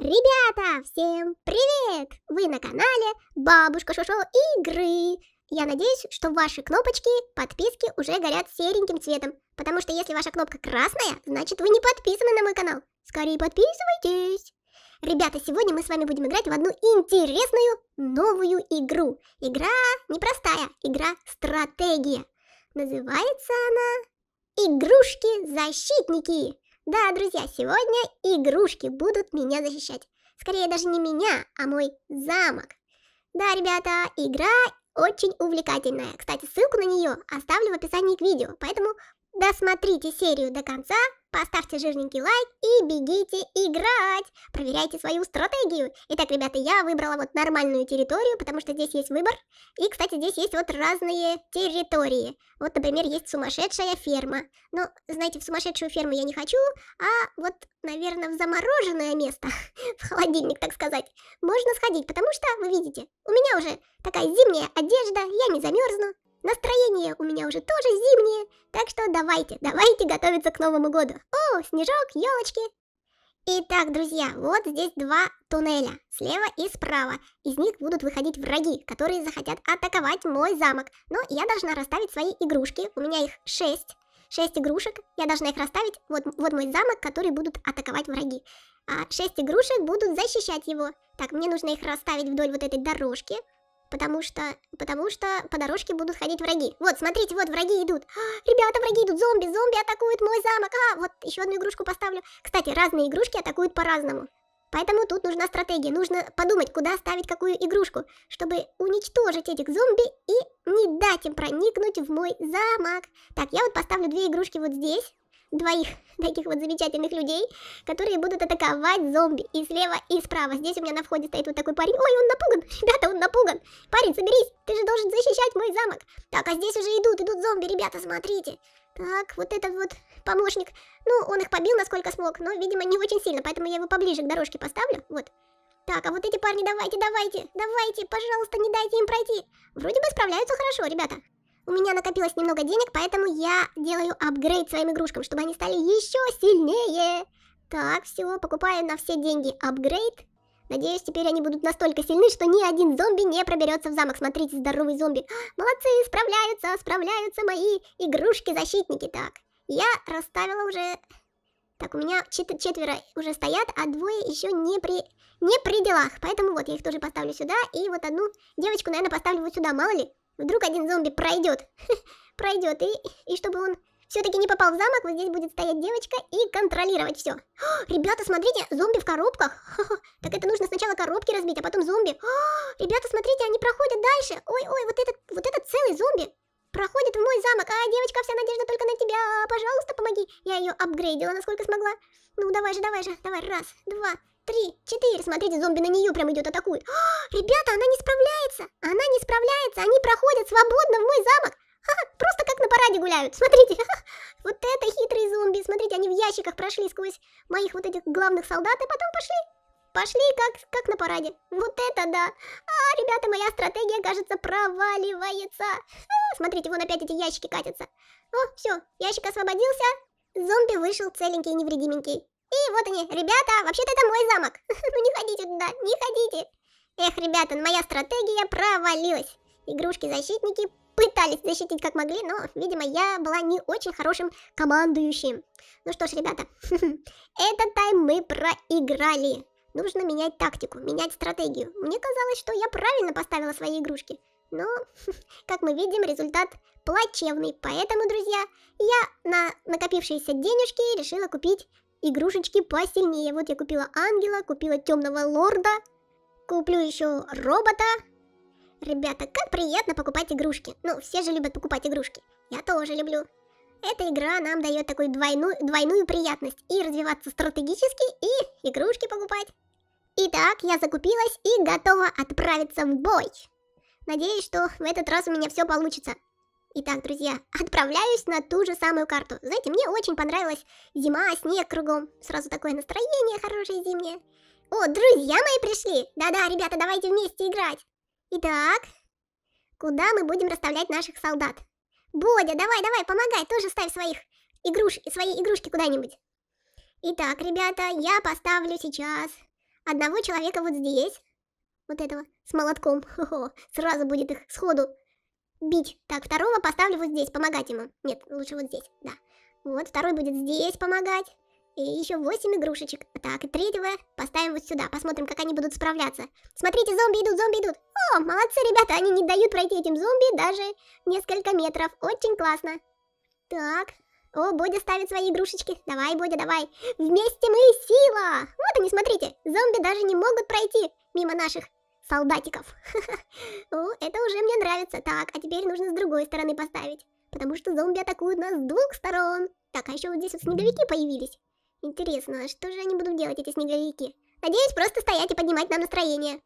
Ребята, всем привет! Вы на канале Бабушка Шошо Игры. Я надеюсь, что ваши кнопочки подписки уже горят сереньким цветом, потому что если ваша кнопка красная, значит вы не подписаны на мой канал. Скорее подписывайтесь! Ребята, сегодня мы с вами будем играть в одну интересную новую игру. Игра непростая, игра-стратегия. Называется она «Игрушки-защитники». Да, друзья, сегодня игрушки будут меня защищать. Скорее даже не меня, а мой замок. Да, ребята, игра очень увлекательная. Кстати, ссылку на нее оставлю в описании к видео, поэтому Досмотрите серию до конца, поставьте жирненький лайк и бегите играть. Проверяйте свою стратегию. Итак, ребята, я выбрала вот нормальную территорию, потому что здесь есть выбор. И, кстати, здесь есть вот разные территории. Вот, например, есть сумасшедшая ферма. Но, ну, знаете, в сумасшедшую ферму я не хочу, а вот, наверное, в замороженное место, в холодильник, так сказать, можно сходить, потому что, вы видите, у меня уже такая зимняя одежда, я не замерзну. Настроение у меня уже тоже зимнее, так что давайте, давайте готовиться к Новому году. О, снежок, елочки. Итак, друзья, вот здесь два туннеля, слева и справа. Из них будут выходить враги, которые захотят атаковать мой замок. Но я должна расставить свои игрушки, у меня их шесть. Шесть игрушек, я должна их расставить, вот, вот мой замок, который будут атаковать враги. А шесть игрушек будут защищать его. Так, мне нужно их расставить вдоль вот этой дорожки. Потому что... Потому что по дорожке будут ходить враги. Вот, смотрите, вот враги идут. А, ребята, враги идут, зомби, зомби атакуют мой замок. А, вот еще одну игрушку поставлю. Кстати, разные игрушки атакуют по-разному. Поэтому тут нужна стратегия, нужно подумать, куда ставить какую игрушку, чтобы уничтожить этих зомби и не дать им проникнуть в мой замок. Так, я вот поставлю две игрушки вот здесь, двоих таких вот замечательных людей, которые будут атаковать зомби и слева, и справа. Здесь у меня на входе стоит вот такой парень. Ой, он напуган, ребята, он напуган. Парень, соберись, ты же должен защищать мой замок. Так, а здесь уже идут, идут зомби, ребята, смотрите. Так, вот этот вот помощник. Ну, он их побил, насколько смог, но, видимо, не очень сильно, поэтому я его поближе к дорожке поставлю. Вот. Так, а вот эти парни, давайте, давайте, давайте, пожалуйста, не дайте им пройти. Вроде бы справляются хорошо, ребята у меня накопилось немного денег, поэтому я делаю апгрейд своим игрушкам, чтобы они стали еще сильнее. Так, все, покупаю на все деньги апгрейд. Надеюсь, теперь они будут настолько сильны, что ни один зомби не проберется в замок. Смотрите, здоровый зомби. Молодцы, справляются, справляются мои игрушки-защитники. Так, я расставила уже... Так, у меня чет четверо уже стоят, а двое еще не при... не при делах. Поэтому вот, я их тоже поставлю сюда. И вот одну девочку, наверное, поставлю вот сюда, мало ли. Вдруг один зомби пройдет, пройдет, и, и чтобы он все-таки не попал в замок, вот здесь будет стоять девочка и контролировать все. Ребята, смотрите, зомби в коробках. Хо -хо. Так это нужно сначала коробки разбить, а потом зомби. О, ребята, смотрите, они проходят дальше. Ой-ой, вот этот, вот этот целый зомби проходит в мой замок. А, девочка, вся надежда только на тебя. Пожалуйста, помоги. Я ее апгрейдила, насколько смогла. Ну, давай же, давай же. Давай, раз, два, три, четыре. Смотрите, зомби на нее прям идет, атакует. О, а, ребята, она не справляется. Она не справляется. Они проходят свободно в мой замок. Ха -ха, просто как на параде гуляют. Смотрите. Ха -ха. Вот это хитрые зомби. Смотрите, они в ящиках прошли сквозь моих вот этих главных солдат и потом пошли. Пошли как, как на параде. Вот это да. А, ребята, моя стратегия, кажется, проваливается. А, смотрите, вон опять эти ящики катятся. О, все, ящик освободился. Зомби вышел целенький и невредименький. И вот они, ребята, вообще-то это мой замок. Ну не ходите туда, не ходите. Эх, ребята, моя стратегия провалилась. Игрушки-защитники пытались защитить как могли, но, видимо, я была не очень хорошим командующим. Ну что ж, ребята, этот тайм мы проиграли. Нужно менять тактику, менять стратегию. Мне казалось, что я правильно поставила свои игрушки. Но, как мы видим, результат плачевный. Поэтому, друзья, я на накопившиеся денежки решила купить игрушечки посильнее. Вот я купила ангела, купила темного лорда, куплю еще робота. Ребята, как приятно покупать игрушки. Ну, все же любят покупать игрушки. Я тоже люблю. Эта игра нам дает такую двойную, двойную приятность. И развиваться стратегически, и игрушки покупать. Итак, я закупилась и готова отправиться в бой. Надеюсь, что в этот раз у меня все получится. Итак, друзья, отправляюсь на ту же самую карту. Знаете, мне очень понравилась зима, снег кругом. Сразу такое настроение хорошее зимнее. О, друзья мои пришли! Да-да, ребята, давайте вместе играть. Итак, куда мы будем расставлять наших солдат? Бодя, давай, давай, помогай, тоже ставь своих игруш... свои игрушки куда-нибудь. Итак, ребята, я поставлю сейчас одного человека вот здесь. Вот этого, с молотком. Хо -хо, сразу будет их сходу бить. Так, второго поставлю вот здесь, помогать ему. Нет, лучше вот здесь, да. Вот, второй будет здесь помогать. И еще 8 игрушечек. Так, и третьего поставим вот сюда. Посмотрим, как они будут справляться. Смотрите, зомби идут, зомби идут. О, молодцы, ребята, они не дают пройти этим зомби даже несколько метров. Очень классно. Так. О, Бодя ставит свои игрушечки. Давай, Бодя, давай. Вместе мы сила. Вот они, смотрите. Зомби даже не могут пройти мимо наших солдатиков. О, это уже мне нравится. Так, а теперь нужно с другой стороны поставить. Потому что зомби атакуют нас с двух сторон. Так, а еще вот здесь вот снеговики появились. Интересно, а что же они будут делать, эти снеговики? Надеюсь, просто стоять и поднимать нам настроение.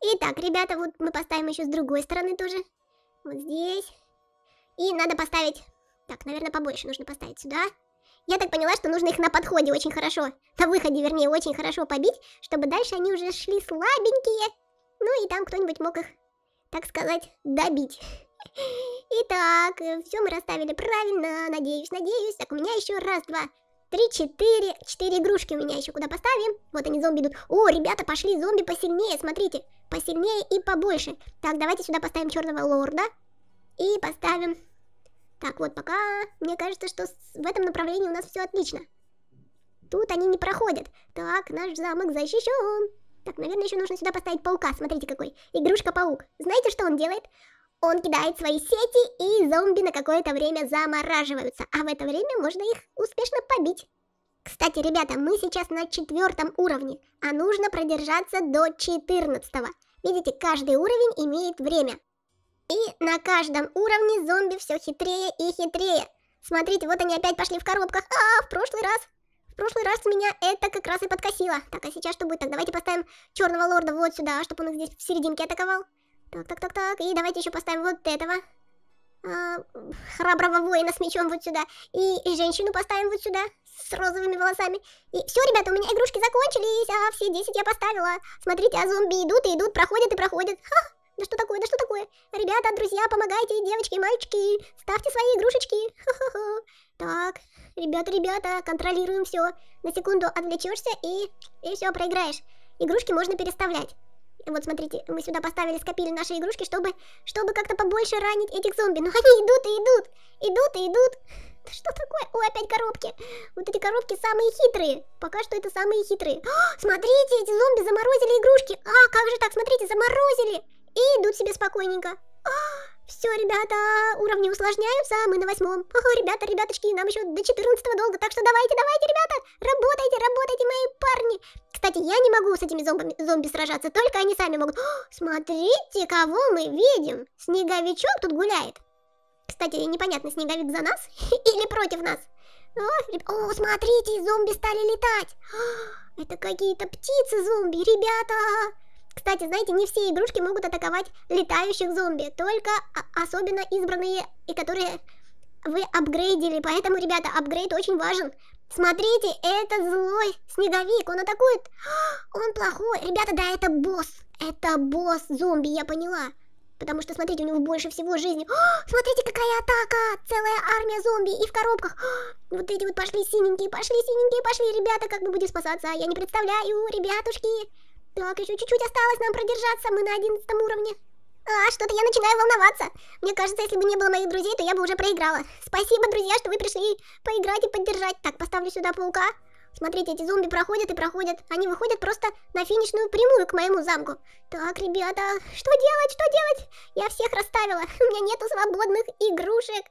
Итак, ребята, вот мы поставим еще с другой стороны тоже. Вот здесь. И надо поставить... Так, наверное, побольше нужно поставить сюда. Я так поняла, что нужно их на подходе очень хорошо, на выходе, вернее, очень хорошо побить, чтобы дальше они уже шли слабенькие. Ну и там кто-нибудь мог их, так сказать, добить. Итак, э, все мы расставили правильно, надеюсь, надеюсь. Так, у меня еще раз, два, три, четыре. Четыре игрушки у меня еще куда поставим. Вот они, зомби идут. О, ребята, пошли зомби посильнее, смотрите. Посильнее и побольше. Так, давайте сюда поставим черного лорда. И поставим... Так, вот пока... Мне кажется, что в этом направлении у нас все отлично. Тут они не проходят. Так, наш замок защищен. Так, наверное, еще нужно сюда поставить паука. Смотрите какой. Игрушка-паук. Знаете, что он делает? Он кидает свои сети, и зомби на какое-то время замораживаются. А в это время можно их успешно побить. Кстати, ребята, мы сейчас на четвертом уровне, а нужно продержаться до 14. -го. Видите, каждый уровень имеет время. И на каждом уровне зомби все хитрее и хитрее. Смотрите, вот они опять пошли в коробках. А, в прошлый раз в прошлый раз меня это как раз и подкосило. Так, а сейчас что будет? Так, давайте поставим черного лорда вот сюда, чтобы он их здесь в серединке атаковал. Так, так, так, так. И давайте еще поставим вот этого. А, храброго воина с мечом вот сюда. И женщину поставим вот сюда с розовыми волосами. И все, ребята, у меня игрушки закончились, а все 10 я поставила. Смотрите, а зомби идут и идут, проходят и проходят. Ха! Да что такое, да что такое? Ребята, друзья, помогайте, девочки, мальчики, ставьте свои игрушечки. Хо-хо-хо. Так, ребята, ребята, контролируем все. На секунду отвлечешься и, и все, проиграешь. Игрушки можно переставлять. Вот смотрите, мы сюда поставили, скопили наши игрушки, чтобы, чтобы как-то побольше ранить этих зомби. Но они идут и идут, идут и идут. да Что такое? Ой, опять коробки. Вот эти коробки самые хитрые. Пока что это самые хитрые. О, смотрите, эти зомби заморозили игрушки. А, как же так? Смотрите, заморозили и идут себе спокойненько. О, а, все, ребята, уровни усложняются, мы на восьмом. О, ребята, ребяточки, нам еще до 14 долго, так что давайте, давайте, ребята, работайте, работайте, мои парни. Кстати, я не могу с этими зомби, зомби сражаться, только они сами могут. О, а, смотрите, кого мы видим. Снеговичок тут гуляет. Кстати, непонятно, снеговик за нас или против нас. О, о, смотрите, зомби стали летать. О, а, это какие-то птицы-зомби, ребята. Кстати, знаете, не все игрушки могут атаковать летающих зомби, только а, особенно избранные и которые вы апгрейдили. Поэтому, ребята, апгрейд очень важен. Смотрите, это злой снеговик, он атакует. Он плохой. Ребята, да, это босс. Это босс зомби, я поняла. Потому что, смотрите, у него больше всего жизни. О, смотрите, какая атака! Целая армия зомби и в коробках. О, вот эти вот пошли синенькие, пошли синенькие, пошли. Ребята, как мы будем спасаться? Я не представляю, ребятушки. Так, еще чуть-чуть осталось нам продержаться, мы на одиннадцатом уровне. А, что-то я начинаю волноваться. Мне кажется, если бы не было моих друзей, то я бы уже проиграла. Спасибо, друзья, что вы пришли поиграть и поддержать. Так, поставлю сюда паука. Смотрите, эти зомби проходят и проходят. Они выходят просто на финишную прямую к моему замку. Так, ребята, что делать, что делать? Я всех расставила. У меня нету свободных игрушек.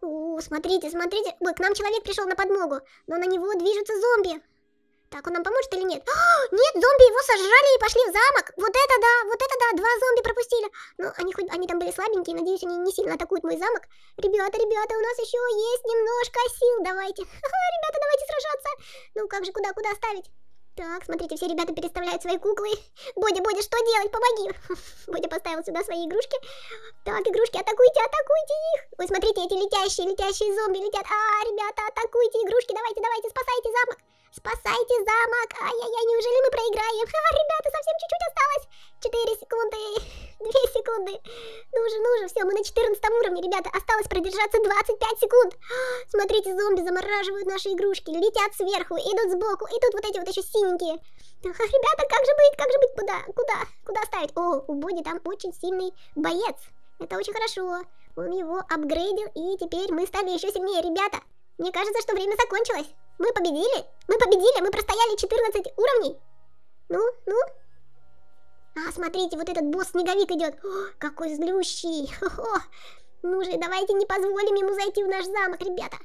У, смотрите, смотрите. Ой, к нам человек пришел на подмогу. Но на него движутся зомби. Так, он нам поможет или нет? О, а, нет, зомби его сожрали и пошли в замок. Вот это да, вот это да, два зомби пропустили. Ну, они хоть, они там были слабенькие, надеюсь, они не сильно атакуют мой замок. Ребята, ребята, у нас еще есть немножко сил, давайте. ребята, давайте сражаться. Ну, как же, куда, куда ставить? Так, смотрите, все ребята переставляют свои куклы. Бодя, Бодя, что делать? Помоги! Бодя поставил сюда свои игрушки. Так, игрушки, атакуйте, атакуйте их! Ой, смотрите, эти летящие, летящие зомби летят. А, ребята, атакуйте игрушки, давайте, давайте, спасайте замок. Спасайте замок! Ай-яй-яй, неужели мы проиграем? Ха, ребята, совсем чуть-чуть осталось! 4 секунды, 2 секунды. Ну же, ну же, все, мы на 14 уровне, ребята. Осталось продержаться 25 секунд. Смотрите, зомби замораживают наши игрушки, летят сверху, идут сбоку, и тут вот эти вот еще синенькие. Ха, ребята, как же быть, как же быть, куда, куда, куда ставить? О, у Боди там очень сильный боец. Это очень хорошо. Он его апгрейдил, и теперь мы стали еще сильнее, ребята. Мне кажется, что время закончилось. Мы победили? Мы победили, мы простояли 14 уровней. Ну, ну. А, смотрите, вот этот босс-снеговик идет. О, какой злющий. Хо -хо. Ну же, давайте не позволим ему зайти в наш замок, ребята.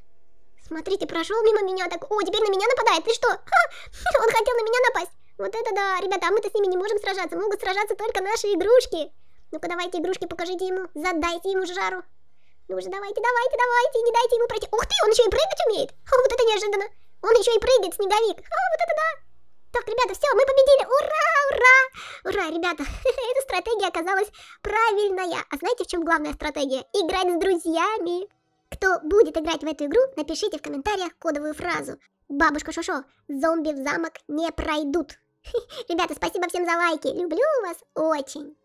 Смотрите, прошел мимо меня так... О, теперь на меня нападает, ты что? Ха! Он хотел на меня напасть. Вот это да, ребята, а мы-то с ними не можем сражаться. Могут сражаться только наши игрушки. Ну-ка, давайте игрушки покажите ему. Задайте ему жару. Ну же, давайте, давайте, давайте. Не дайте ему пройти. Ух ты, он еще и прыгать умеет. О, вот это неожиданно. Он еще и прыгает, снеговик. А, вот это да! Так, ребята, все, мы победили! Ура, ура! Ура, ребята, эта стратегия оказалась правильная. А знаете, в чем главная стратегия? Играть с друзьями. Кто будет играть в эту игру, напишите в комментариях кодовую фразу. Бабушка Шошо, зомби в замок не пройдут. Ребята, спасибо всем за лайки. Люблю вас очень.